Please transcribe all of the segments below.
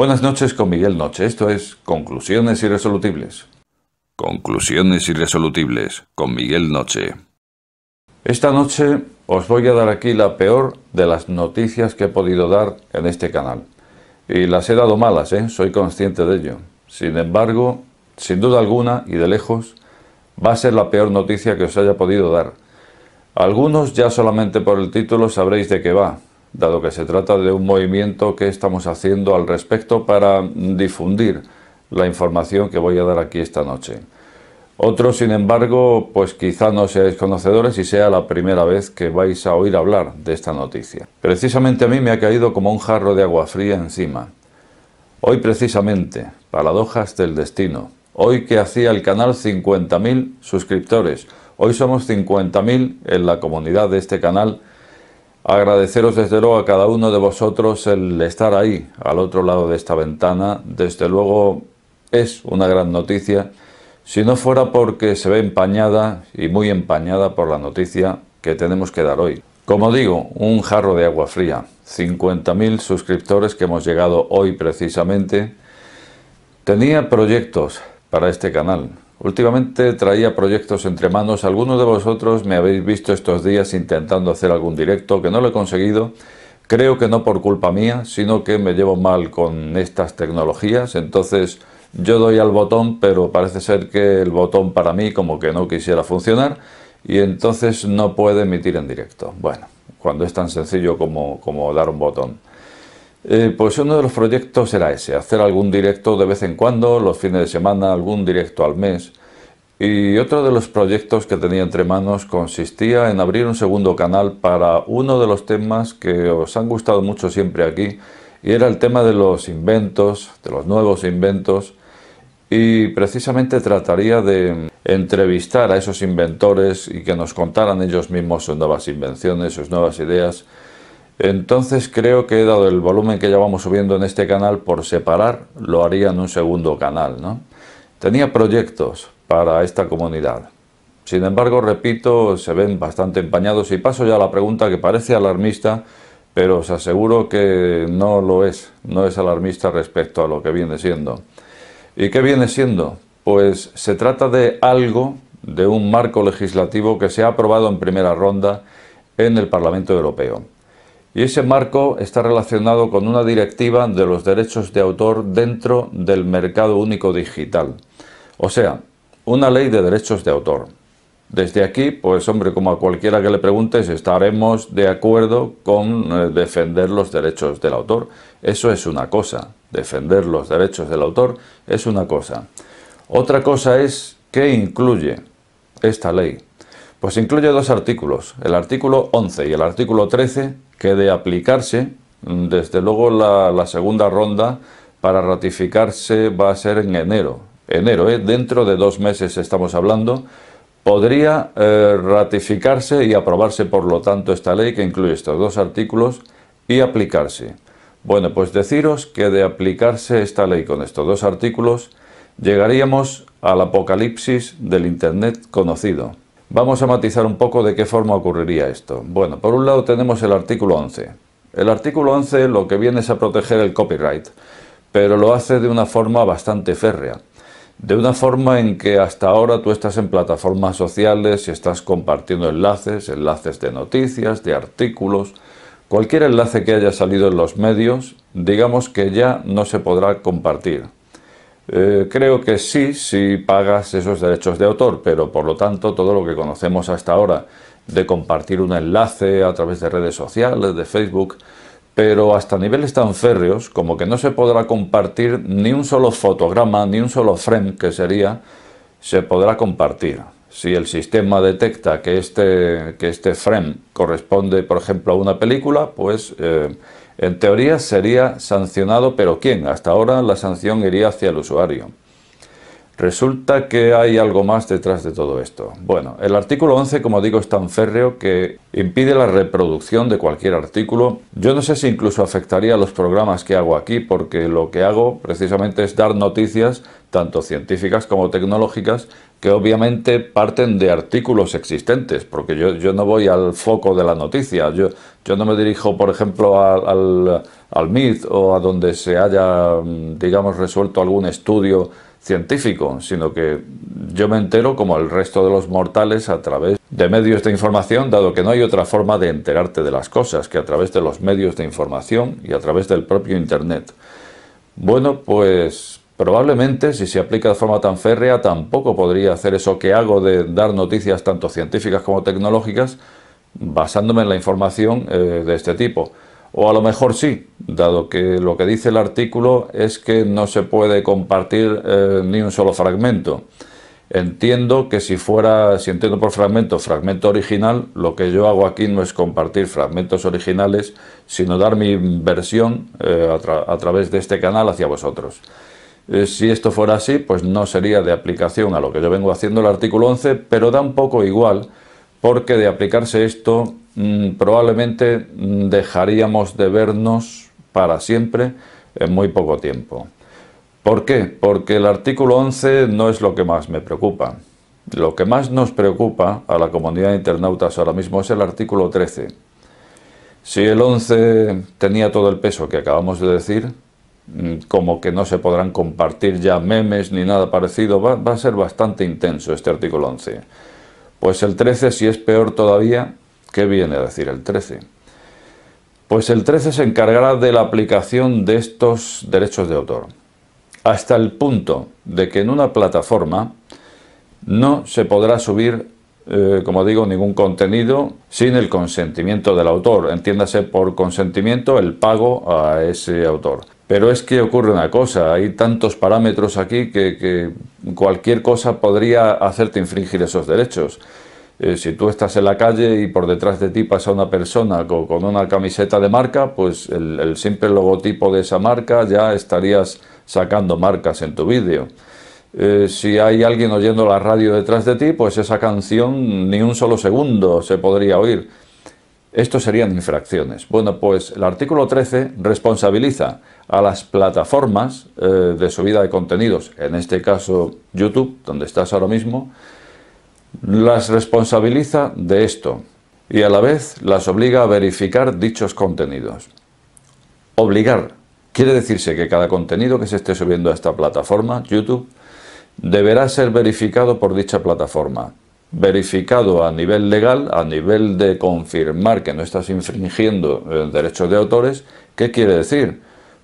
Buenas noches con Miguel Noche. Esto es Conclusiones Irresolutibles. Conclusiones Irresolutibles con Miguel Noche. Esta noche os voy a dar aquí la peor de las noticias que he podido dar en este canal. Y las he dado malas, ¿eh? soy consciente de ello. Sin embargo, sin duda alguna y de lejos, va a ser la peor noticia que os haya podido dar. Algunos ya solamente por el título sabréis de qué va, dado que se trata de un movimiento que estamos haciendo al respecto para difundir la información que voy a dar aquí esta noche. Otros, sin embargo, pues quizá no seáis conocedores y sea la primera vez que vais a oír hablar de esta noticia. Precisamente a mí me ha caído como un jarro de agua fría encima. Hoy precisamente, paradojas del destino. Hoy que hacía el canal 50.000 suscriptores. Hoy somos 50.000 en la comunidad de este canal Agradeceros desde luego a cada uno de vosotros el estar ahí, al otro lado de esta ventana. Desde luego es una gran noticia, si no fuera porque se ve empañada y muy empañada por la noticia que tenemos que dar hoy. Como digo, un jarro de agua fría, 50.000 suscriptores que hemos llegado hoy precisamente. Tenía proyectos para este canal, Últimamente traía proyectos entre manos. Algunos de vosotros me habéis visto estos días intentando hacer algún directo que no lo he conseguido. Creo que no por culpa mía, sino que me llevo mal con estas tecnologías. Entonces yo doy al botón, pero parece ser que el botón para mí como que no quisiera funcionar y entonces no puede emitir en directo. Bueno, cuando es tan sencillo como, dar un botón. Eh, pues uno de los proyectos era ese, hacer algún directo de vez en cuando, los fines de semana, algún directo al mes. Y otro de los proyectos que tenía entre manos consistía en abrir un segundo canal para uno de los temas que os han gustado mucho siempre aquí, y era el tema de los inventos, de los nuevos inventos, y precisamente trataría de entrevistar a esos inventores y que nos contaran ellos mismos sus nuevas invenciones, sus nuevas ideas, entonces creo que dado el volumen que ya vamos subiendo en este canal por separar, lo haría en un segundo canal. ¿no? Tenía proyectos para esta comunidad. Sin embargo, repito, se ven bastante empañados y paso ya a la pregunta que parece alarmista, pero os aseguro que no lo es, no es alarmista respecto a lo que viene siendo. ¿Y qué viene siendo? Pues se trata de algo, de un marco legislativo que se ha aprobado en primera ronda en el Parlamento Europeo. Y ese marco está relacionado con una directiva de los derechos de autor dentro del mercado único digital. O sea, una ley de derechos de autor. Desde aquí, pues hombre, como a cualquiera que le preguntes, estaremos de acuerdo con eh, defender los derechos del autor. Eso es una cosa. Defender los derechos del autor es una cosa. Otra cosa es qué incluye esta ley. Pues incluye dos artículos, el artículo 11 y el artículo 13, que de aplicarse, mm, desde luego la, segunda ronda para ratificarse va a ser en enero. Enero, ¿eh? dentro de dos meses estamos hablando, podría eh, ratificarse y aprobarse por lo tanto esta ley que incluye estos dos artículos y aplicarse. Bueno, pues deciros que de aplicarse esta ley con estos dos artículos, llegaríamos al apocalipsis del Internet conocido. Vamos a matizar un poco de qué forma ocurriría esto. Bueno, por un lado tenemos el artículo 11. El artículo 11 lo que viene es a proteger el copyright, pero lo hace de una forma bastante férrea. De una forma en que hasta ahora tú estás en plataformas sociales y estás compartiendo enlaces, enlaces de noticias, de artículos, cualquier enlace que haya salido en los medios, digamos que ya no se podrá compartir. Eh, creo que sí, si pagas esos derechos de autor, pero por lo tanto todo lo que conocemos hasta ahora de compartir un enlace a través de redes sociales, de Facebook, pero hasta niveles tan férreos como que no se podrá compartir ni un solo fotograma, ni un solo frame que sería, se podrá compartir. Si el sistema detecta que este, que este frame corresponde, por ejemplo, a una película, pues... Eh, en teoría sería sancionado, pero ¿quién? Hasta ahora la sanción iría hacia el usuario. Resulta que hay algo más detrás de todo esto. Bueno, el artículo 11, como digo, es tan férreo que impide la reproducción de cualquier artículo. Yo no sé si incluso afectaría a los programas que hago aquí, porque lo que hago precisamente es dar noticias, tanto científicas como tecnológicas, que obviamente parten de artículos existentes, porque yo, no voy al foco de la noticia. Yo, yo no me dirijo, por ejemplo, al, al, MIT o a donde se haya, mm, digamos, resuelto algún estudio científico, sino que yo me entero como el resto de los mortales a través de medios de información, dado que no hay otra forma de enterarte de las cosas que a través de los medios de información y a través del propio Internet. Bueno, pues probablemente si se aplica de forma tan férrea tampoco podría hacer eso que hago de dar noticias tanto científicas como tecnológicas basándome en la información eh, de este tipo. O a lo mejor sí, dado que lo que dice el artículo es que no se puede compartir eh, ni un solo fragmento. Entiendo que si fuera, si entiendo por fragmento, fragmento original, lo que yo hago aquí no es compartir fragmentos originales, sino dar mi versión eh, a, través de este canal hacia vosotros. Eh, si esto fuera así, pues no sería de aplicación a lo que yo vengo haciendo el artículo 11, pero da un poco igual, porque de aplicarse esto mm, probablemente dejaríamos de vernos para siempre en muy poco tiempo. ¿Por qué? Porque el artículo 11 no es lo que más me preocupa. Lo que más nos preocupa a la comunidad de internautas ahora mismo es el artículo 13. Si el 11 tenía todo el peso que acabamos de decir, mm, como que no se podrán compartir ya memes ni nada parecido, va, a ser bastante intenso este artículo 11. Pues el 13, si es peor todavía, ¿qué viene a decir el 13? Pues el 13 se encargará de la aplicación de estos derechos de autor, hasta el punto de que en una plataforma no se podrá subir, eh, como digo, ningún contenido sin el consentimiento del autor. Entiéndase por consentimiento el pago a ese autor. Pero es que ocurre una cosa, hay tantos parámetros aquí que cualquier cosa podría hacerte infringir esos derechos. Eh, si tú estás en la calle y por detrás de ti pasa una persona con, una camiseta de marca, pues el, simple logotipo de esa marca ya estarías sacando marcas en tu vídeo. Eh, si hay alguien oyendo la radio detrás de ti, pues esa canción ni un solo segundo se podría oír. Estos serían infracciones. Bueno, pues el artículo 13 responsabiliza a las plataformas eh, de subida de contenidos, en este caso YouTube, donde estás ahora mismo, las responsabiliza de esto y a la vez las obliga a verificar dichos contenidos. Obligar quiere decirse que cada contenido que se esté subiendo a esta plataforma, YouTube, deberá ser verificado por dicha plataforma verificado a nivel legal, a nivel de confirmar que no estás infringiendo derechos de autores, ¿qué quiere decir?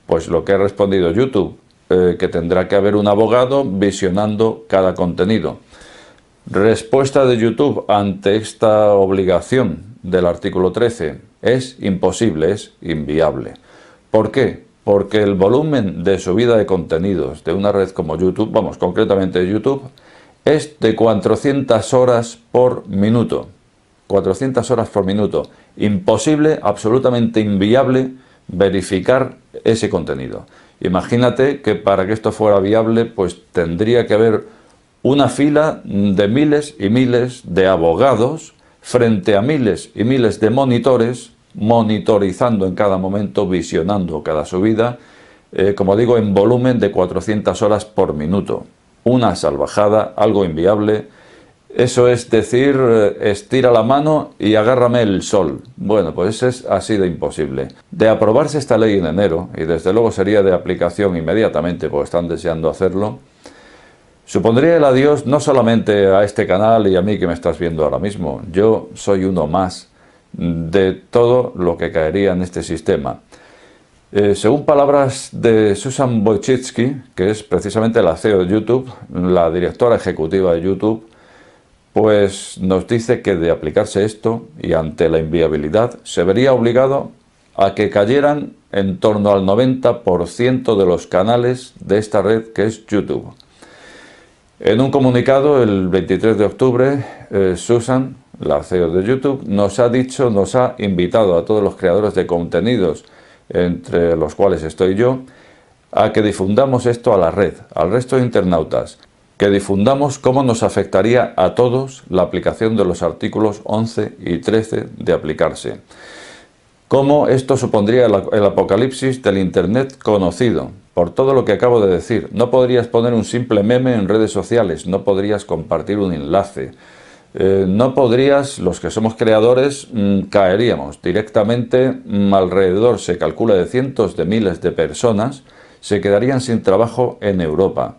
Pues lo que ha respondido YouTube, eh, que tendrá que haber un abogado visionando cada contenido. Respuesta de YouTube ante esta obligación del artículo 13 es imposible, es inviable. ¿Por qué? Porque el volumen de subida de contenidos de una red como YouTube, vamos, concretamente YouTube, es de 400 horas por minuto. 400 horas por minuto. Imposible, absolutamente inviable verificar ese contenido. Imagínate que para que esto fuera viable, pues tendría que haber una fila de miles y miles de abogados frente a miles y miles de monitores, monitorizando en cada momento, visionando cada subida, eh, como digo, en volumen de 400 horas por minuto una salvajada, algo inviable. Eso es decir, eh, estira la mano y agárrame el sol. Bueno, pues es así de imposible. De aprobarse esta ley en enero, y desde luego sería de aplicación inmediatamente, porque están deseando hacerlo, supondría el adiós no solamente a este canal y a mí que me estás viendo ahora mismo. Yo soy uno más de todo lo que caería en este sistema. Eh, según palabras de Susan Wojcicki, que es precisamente la CEO de YouTube, la directora ejecutiva de YouTube, pues nos dice que de aplicarse esto y ante la inviabilidad, se vería obligado a que cayeran en torno al 90% de los canales de esta red que es YouTube. En un comunicado el 23 de octubre, eh, Susan, la CEO de YouTube, nos ha dicho, nos ha invitado a todos los creadores de contenidos entre los cuales estoy yo, a que difundamos esto a la red, al resto de internautas, que difundamos cómo nos afectaría a todos la aplicación de los artículos 11 y 13 de aplicarse, cómo esto supondría el apocalipsis del Internet conocido, por todo lo que acabo de decir. No podrías poner un simple meme en redes sociales, no podrías compartir un enlace, eh, no podrías, los que somos creadores, mm, caeríamos directamente, mm, alrededor se calcula de cientos de miles de personas, se quedarían sin trabajo en Europa,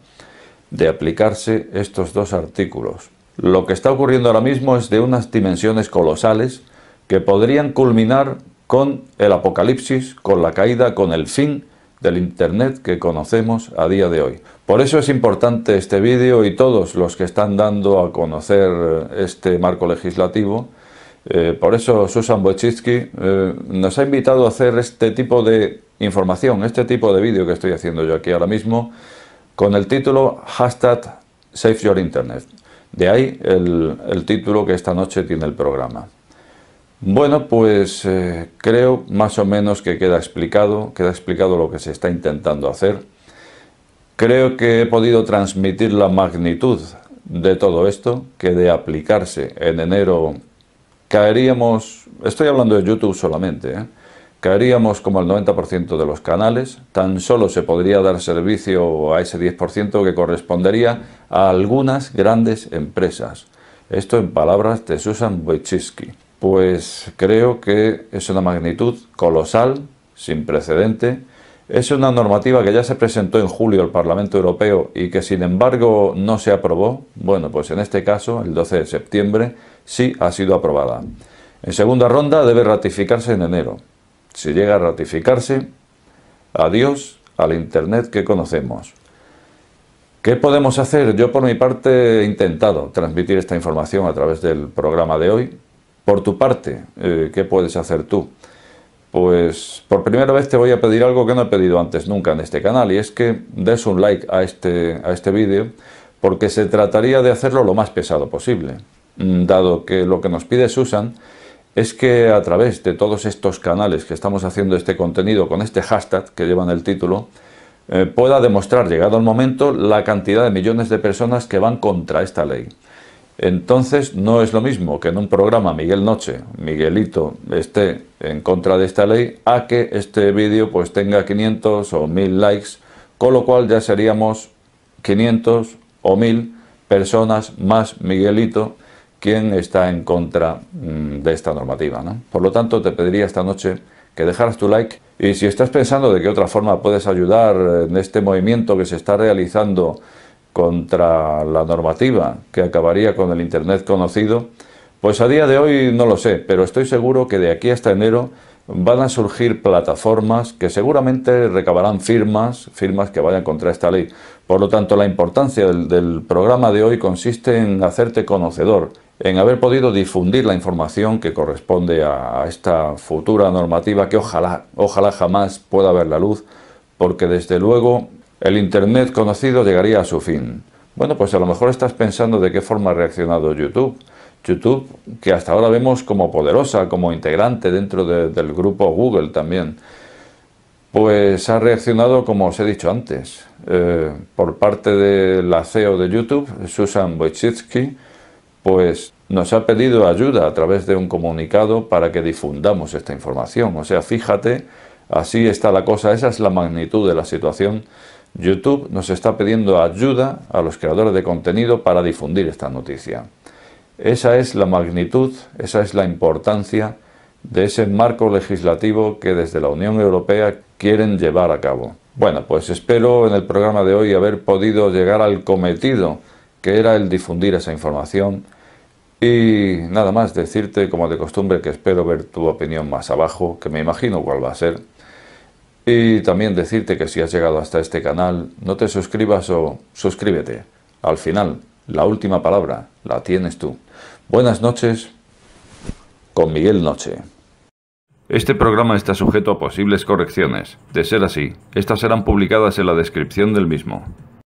de aplicarse estos dos artículos. Lo que está ocurriendo ahora mismo es de unas dimensiones colosales que podrían culminar con el apocalipsis, con la caída, con el fin, del Internet que conocemos a día de hoy. Por eso es importante este vídeo y todos los que están dando a conocer eh, este marco legislativo. Eh, por eso Susan Wojcicki eh, nos ha invitado a hacer este tipo de información, este tipo de vídeo que estoy haciendo yo aquí ahora mismo, con el título hashtag Save Your Internet. De ahí el título que esta noche tiene el programa. Bueno, pues eh, creo más o menos que queda explicado, queda explicado lo que se está intentando hacer. Creo que he podido transmitir la magnitud de todo esto, que de aplicarse en enero caeríamos, estoy hablando de YouTube solamente, ¿eh? caeríamos como el 90% de los canales, tan solo se podría dar servicio a ese 10% que correspondería a algunas grandes empresas. Esto en palabras de Susan Wojcicki pues creo que es una magnitud colosal, sin precedente. Es una normativa que ya se presentó en julio al Parlamento Europeo y que sin embargo no se aprobó. Bueno, pues en este caso, el 12 de septiembre, sí ha sido aprobada. En segunda ronda debe ratificarse en enero. Si llega a ratificarse, adiós al Internet que conocemos. ¿Qué podemos hacer? Yo por mi parte he intentado transmitir esta información a través del programa de hoy, por tu parte, eh, ¿qué puedes hacer tú? Pues por primera vez te voy a pedir algo que no he pedido antes nunca en este canal y es que des un like a este, a este vídeo porque se trataría de hacerlo lo más pesado posible, mm, dado que lo que nos pide Susan es que a través de todos estos canales que estamos haciendo este contenido con este hashtag que llevan el título, eh, pueda demostrar, llegado el momento, la cantidad de millones de personas que van contra esta ley. Entonces no es lo mismo que en un programa Miguel Noche, Miguelito, esté en contra de esta ley a que este vídeo pues tenga 500 o 1000 likes, con lo cual ya seríamos 500 o 1000 personas más Miguelito quien está en contra mm, de esta normativa. Por lo tanto te pediría esta noche que dejaras tu like y si estás pensando de qué otra forma puedes ayudar en este movimiento que se está realizando contra la normativa que acabaría con el Internet conocido, pues a día de hoy no lo sé, pero estoy seguro que de aquí hasta enero van a surgir plataformas que seguramente recabarán firmas, firmas que vayan contra esta ley. Por lo tanto, la importancia del, programa de hoy consiste en hacerte conocedor, en haber podido difundir la información que corresponde a, esta futura normativa que ojalá, ojalá jamás pueda ver la luz, porque desde luego el Internet conocido llegaría a su fin. Bueno, pues a lo mejor estás pensando de qué forma ha reaccionado YouTube. YouTube, que hasta ahora vemos como poderosa, como integrante dentro del grupo Google también, pues ha reaccionado como os he dicho antes, eh, por parte de la CEO de YouTube, Susan Wojcicki, pues nos ha pedido ayuda a través de un comunicado para que difundamos esta información. O sea, fíjate, así está la cosa, esa es la magnitud de la situación YouTube nos está pidiendo ayuda a los creadores de contenido para difundir esta noticia. Esa es la magnitud, esa es la importancia de ese marco legislativo que desde la Unión Europea quieren llevar a cabo. Bueno, pues espero en el programa de hoy haber podido llegar al cometido que era el difundir esa información y nada más decirte como de costumbre que espero ver tu opinión más abajo, que me imagino cuál va a ser. Y también decirte que si has llegado hasta este canal, no te suscribas o suscríbete. Al final, la última palabra la tienes tú. Buenas noches con Miguel Noche. Este programa está sujeto a posibles correcciones. De ser así, estas serán publicadas en la descripción del mismo.